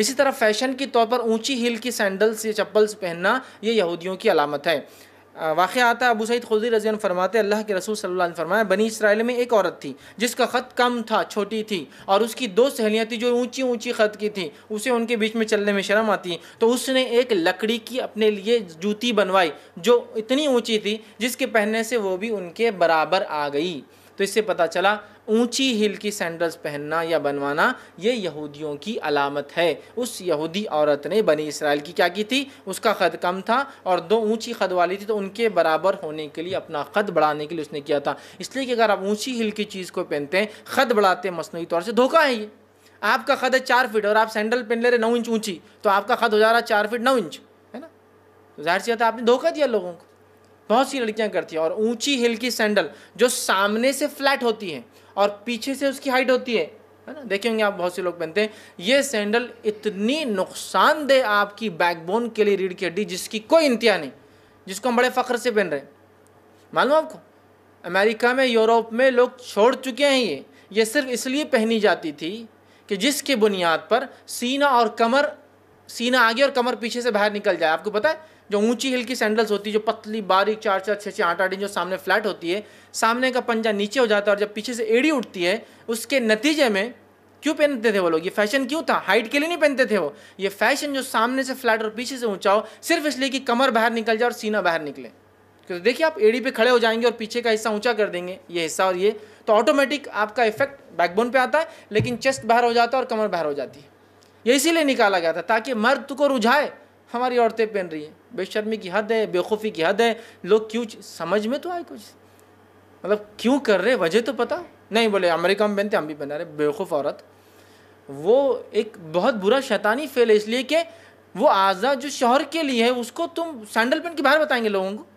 इसी तरह फैशन के तौर पर ऊंची हिल की सैंडल्स या चप्पल्स पहनना ये यहूदियों की अलामत है वाक़ आता अबू सईद खुदी रजी फरमाते अल्लाह के रसूल सल्लल्लाहु अलैहि फरमाया बनी इसराइल में एक औरत थी जिसका ख़त कम था छोटी थी और उसकी दो सहेलियाँ थी जो ऊंची ऊंची ख़त की थी उसे उनके बीच में चलने में शर्म आती तो उसने एक लकड़ी की अपने लिए जूती बनवाई जो इतनी ऊँची थी जिसके पहनने से वो भी उनके बराबर आ गई तो इससे पता चला ऊंची हिल की सैंडल्स पहनना या बनवाना ये यहूदियों की अलामत है उस यहूदी औरत ने बनी इसराइल की क्या की थी उसका ख़द कम था और दो ऊंची ख़द वाली थी तो उनके बराबर होने के लिए अपना ख़द बढ़ाने के लिए उसने किया था इसलिए कि अगर आप ऊंची हिल की चीज़ को पहनते हैं ख़द बढ़ाते हैं मसनू तौर से धोखा है ये आपका ख़द है चार फिट और आप सैंडल पहन ले रहे नौ इंच ऊँची तो आपका ख़द हो जा रहा है चार फिट नौ इंच है ना तो जाहिर सी बात है आपने धोखा दिया लोगों को बहुत सी लड़कियां करती हैं और ऊंची हिल की सैंडल जो सामने से फ्लैट होती है और पीछे से उसकी हाइट होती है है ना देखेंगे आप बहुत से लोग पहनते हैं ये सैंडल इतनी नुकसानदेह आपकी बैकबोन के लिए रीढ़ की हड्डी जिसकी कोई इंतिया नहीं जिसको हम बड़े फ़ख्र से पहन रहे हैं मालूम आपको अमेरिका में यूरोप में लोग छोड़ चुके हैं ये ये सिर्फ इसलिए पहनी जाती थी कि जिसके बुनियाद पर सीना और कमर सीना आगे और कमर पीछे से बाहर निकल जाए आपको पता है जो ऊंची हिल की सैंडल्स होती है जो पतली बारीक चार चार छः छः आठ आठ इंच जो सामने फ्लैट होती है सामने का पंजा नीचे हो जाता है और जब पीछे से एड़ी उठती है उसके नतीजे में क्यों पहनते थे वो लोग ये फैशन क्यों था हाइट के लिए नहीं पहनते थे वो ये फैशन जो सामने से फ्लैट और पीछे से ऊंचा हो सिर्फ इसलिए कि कमर बाहर निकल जाए और सीना बाहर निकले क्योंकि देखिए आप एड़ी पे खड़े हो जाएंगे और पीछे का हिस्सा ऊंचा कर देंगे ये हिस्सा और ये तो ऑटोमेटिक आपका इफेक्ट बैकबोन पे आता है लेकिन चेस्ट बाहर हो जाता है और कमर बाहर हो जाती है ये इसीलिए निकाला गया था ताकि मर्द को रुझाए हमारी औरतें पहन रही हैं बेशर्मी की हद है बेवकूफ़ी की हद है लोग क्यों समझ में तो आए कुछ मतलब क्यों कर रहे वजह तो पता नहीं बोले अमेरिका में पहनते हम भी पहना रहे बेवकूफ़ औरत वो एक बहुत बुरा शैतानी फेल है इसलिए कि वो आज़ाद जो शहर के लिए है उसको तुम सैंडल पेन के बाहर बताएंगे लोगों को